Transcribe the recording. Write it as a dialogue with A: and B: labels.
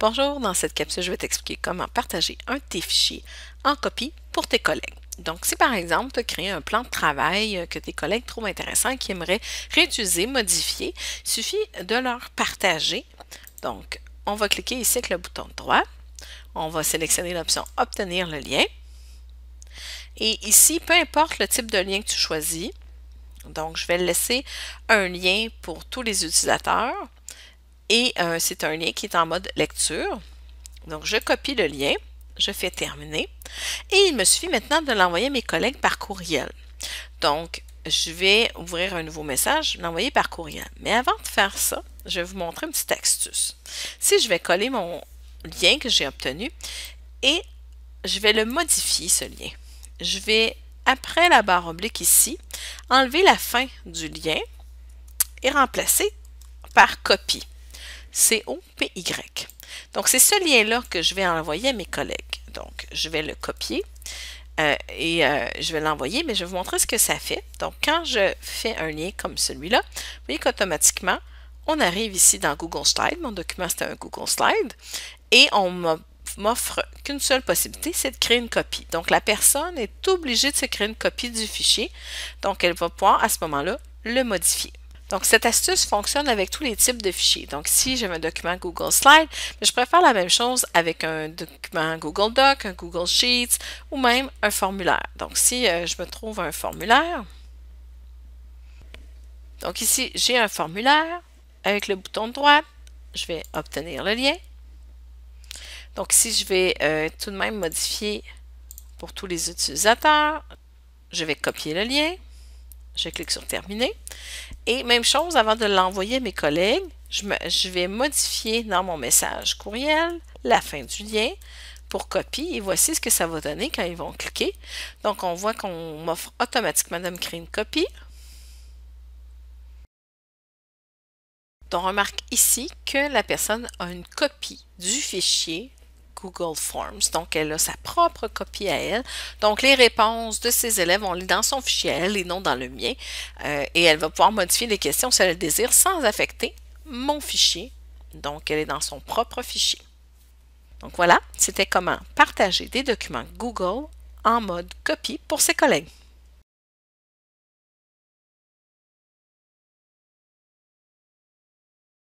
A: Bonjour, dans cette capsule, je vais t'expliquer comment partager un de tes fichiers en copie pour tes collègues. Donc, si par exemple, tu as créé un plan de travail euh, que tes collègues trouvent intéressant et qui aimeraient réduire, modifier, il suffit de leur partager. Donc, on va cliquer ici avec le bouton droit. On va sélectionner l'option Obtenir le lien. Et ici, peu importe le type de lien que tu choisis, donc je vais laisser un lien pour tous les utilisateurs. Et euh, c'est un lien qui est en mode lecture. Donc, je copie le lien, je fais terminer. Et il me suffit maintenant de l'envoyer à mes collègues par courriel. Donc, je vais ouvrir un nouveau message, l'envoyer par courriel. Mais avant de faire ça, je vais vous montrer une petite astuce. Si je vais coller mon lien que j'ai obtenu et je vais le modifier, ce lien. Je vais, après la barre oblique ici, enlever la fin du lien et remplacer par copie. C-O-P-Y. Donc, c'est ce lien-là que je vais envoyer à mes collègues. Donc, je vais le copier euh, et euh, je vais l'envoyer, mais je vais vous montrer ce que ça fait. Donc, quand je fais un lien comme celui-là, vous voyez qu'automatiquement, on arrive ici dans Google Slides. Mon document, c'est un Google Slide. Et on m'offre qu'une seule possibilité, c'est de créer une copie. Donc, la personne est obligée de se créer une copie du fichier. Donc, elle va pouvoir, à ce moment-là, le modifier. Donc, cette astuce fonctionne avec tous les types de fichiers. Donc, si j'ai un document Google Slide, je préfère la même chose avec un document Google Doc, un Google Sheets ou même un formulaire. Donc, si euh, je me trouve un formulaire, donc ici, j'ai un formulaire avec le bouton de droite. Je vais obtenir le lien. Donc ici, je vais euh, tout de même modifier pour tous les utilisateurs. Je vais copier le lien. Je clique sur Terminer. Et même chose, avant de l'envoyer à mes collègues, je, vais modifier dans mon message courriel la fin du lien pour copie. Et voici ce que ça va donner quand ils vont cliquer. Donc, on voit qu'on m'offre automatiquement de me créer une copie. Donc, on remarque ici que la personne a une copie du fichier Google Forms. Donc, elle a sa propre copie à elle. Donc, les réponses de ses élèves, vont les dans son fichier à elle et non dans le mien. Euh, et elle va pouvoir modifier les questions si elle le désire sans affecter mon fichier. Donc, elle est dans son propre fichier. Donc voilà, c'était comment partager des documents Google en mode copie pour ses collègues.